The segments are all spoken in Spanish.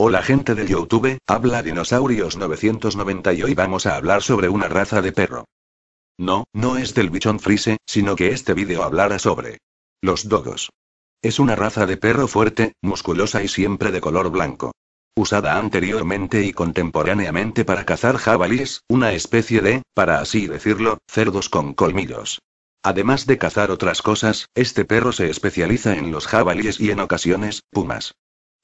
Hola gente de YouTube, habla Dinosaurios 990 y hoy vamos a hablar sobre una raza de perro. No, no es del bichón frise, sino que este vídeo hablará sobre los dogos. Es una raza de perro fuerte, musculosa y siempre de color blanco. Usada anteriormente y contemporáneamente para cazar jabalíes, una especie de, para así decirlo, cerdos con colmillos. Además de cazar otras cosas, este perro se especializa en los jabalíes y en ocasiones, pumas.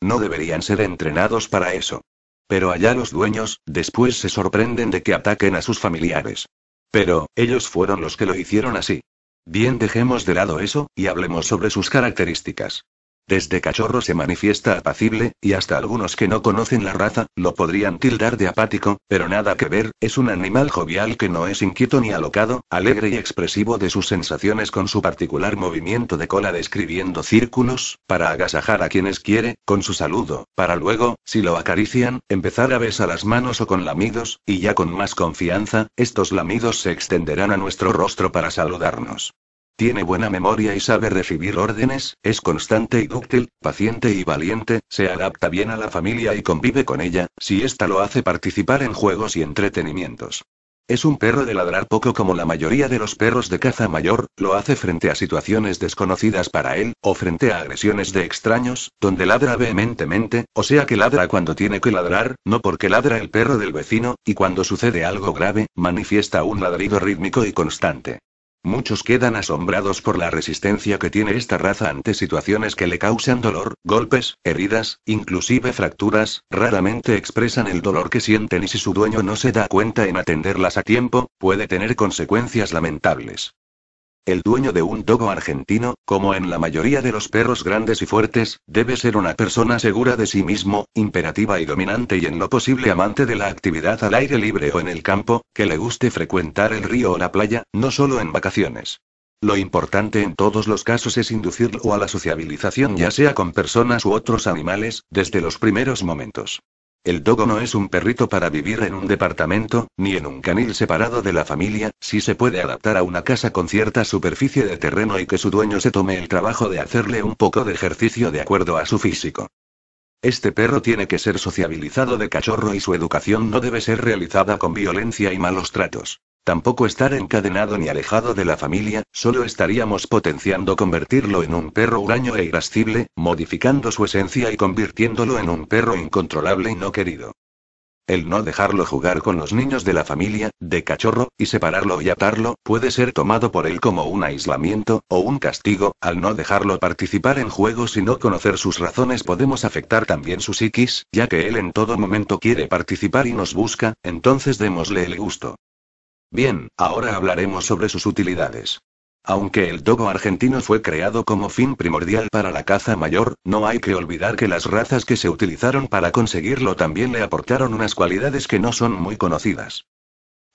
No deberían ser entrenados para eso. Pero allá los dueños, después se sorprenden de que ataquen a sus familiares. Pero, ellos fueron los que lo hicieron así. Bien, dejemos de lado eso, y hablemos sobre sus características. Desde cachorro se manifiesta apacible, y hasta algunos que no conocen la raza, lo podrían tildar de apático, pero nada que ver, es un animal jovial que no es inquieto ni alocado, alegre y expresivo de sus sensaciones con su particular movimiento de cola describiendo círculos, para agasajar a quienes quiere, con su saludo, para luego, si lo acarician, empezar a besar las manos o con lamidos, y ya con más confianza, estos lamidos se extenderán a nuestro rostro para saludarnos. Tiene buena memoria y sabe recibir órdenes, es constante y dúctil, paciente y valiente, se adapta bien a la familia y convive con ella, si ésta lo hace participar en juegos y entretenimientos. Es un perro de ladrar poco como la mayoría de los perros de caza mayor, lo hace frente a situaciones desconocidas para él, o frente a agresiones de extraños, donde ladra vehementemente, o sea que ladra cuando tiene que ladrar, no porque ladra el perro del vecino, y cuando sucede algo grave, manifiesta un ladrido rítmico y constante. Muchos quedan asombrados por la resistencia que tiene esta raza ante situaciones que le causan dolor, golpes, heridas, inclusive fracturas, raramente expresan el dolor que sienten y si su dueño no se da cuenta en atenderlas a tiempo, puede tener consecuencias lamentables. El dueño de un dogo argentino, como en la mayoría de los perros grandes y fuertes, debe ser una persona segura de sí mismo, imperativa y dominante y en lo posible amante de la actividad al aire libre o en el campo, que le guste frecuentar el río o la playa, no solo en vacaciones. Lo importante en todos los casos es inducirlo a la sociabilización ya sea con personas u otros animales, desde los primeros momentos. El dogo no es un perrito para vivir en un departamento, ni en un canil separado de la familia, si se puede adaptar a una casa con cierta superficie de terreno y que su dueño se tome el trabajo de hacerle un poco de ejercicio de acuerdo a su físico. Este perro tiene que ser sociabilizado de cachorro y su educación no debe ser realizada con violencia y malos tratos. Tampoco estar encadenado ni alejado de la familia, solo estaríamos potenciando convertirlo en un perro huraño e irascible, modificando su esencia y convirtiéndolo en un perro incontrolable y no querido. El no dejarlo jugar con los niños de la familia, de cachorro, y separarlo y atarlo, puede ser tomado por él como un aislamiento, o un castigo, al no dejarlo participar en juegos y no conocer sus razones podemos afectar también su psiquis, ya que él en todo momento quiere participar y nos busca, entonces démosle el gusto. Bien, ahora hablaremos sobre sus utilidades. Aunque el dogo argentino fue creado como fin primordial para la caza mayor, no hay que olvidar que las razas que se utilizaron para conseguirlo también le aportaron unas cualidades que no son muy conocidas.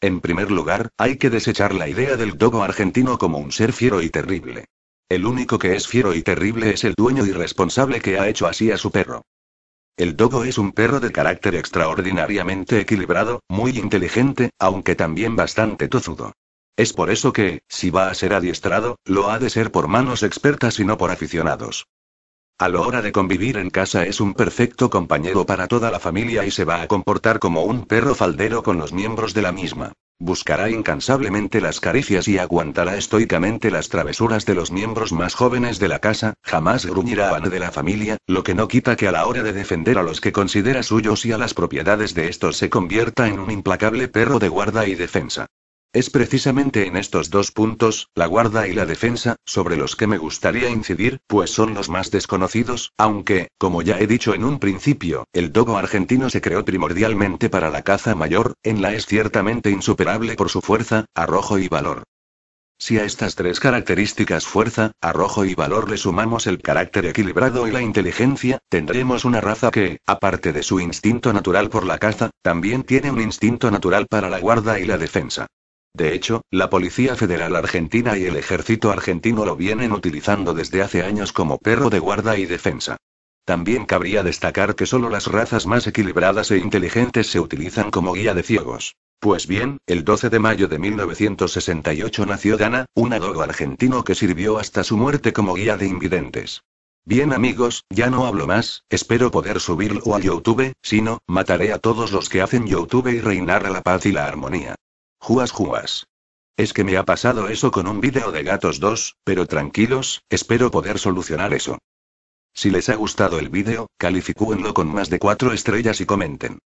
En primer lugar, hay que desechar la idea del dogo argentino como un ser fiero y terrible. El único que es fiero y terrible es el dueño irresponsable que ha hecho así a su perro. El dogo es un perro de carácter extraordinariamente equilibrado, muy inteligente, aunque también bastante tozudo. Es por eso que, si va a ser adiestrado, lo ha de ser por manos expertas y no por aficionados. A la hora de convivir en casa es un perfecto compañero para toda la familia y se va a comportar como un perro faldero con los miembros de la misma. Buscará incansablemente las caricias y aguantará estoicamente las travesuras de los miembros más jóvenes de la casa, jamás gruñirá a de la familia, lo que no quita que a la hora de defender a los que considera suyos y a las propiedades de estos se convierta en un implacable perro de guarda y defensa. Es precisamente en estos dos puntos, la guarda y la defensa, sobre los que me gustaría incidir, pues son los más desconocidos, aunque, como ya he dicho en un principio, el dogo argentino se creó primordialmente para la caza mayor, en la es ciertamente insuperable por su fuerza, arrojo y valor. Si a estas tres características fuerza, arrojo y valor le sumamos el carácter equilibrado y la inteligencia, tendremos una raza que, aparte de su instinto natural por la caza, también tiene un instinto natural para la guarda y la defensa. De hecho, la Policía Federal Argentina y el Ejército Argentino lo vienen utilizando desde hace años como perro de guarda y defensa. También cabría destacar que solo las razas más equilibradas e inteligentes se utilizan como guía de ciegos. Pues bien, el 12 de mayo de 1968 nació Dana, un adogo argentino que sirvió hasta su muerte como guía de invidentes. Bien amigos, ya no hablo más, espero poder subirlo a YouTube, sino, mataré a todos los que hacen YouTube y reinará la paz y la armonía. Juas juas. Es que me ha pasado eso con un vídeo de Gatos 2, pero tranquilos, espero poder solucionar eso. Si les ha gustado el vídeo, calificúenlo con más de 4 estrellas y comenten.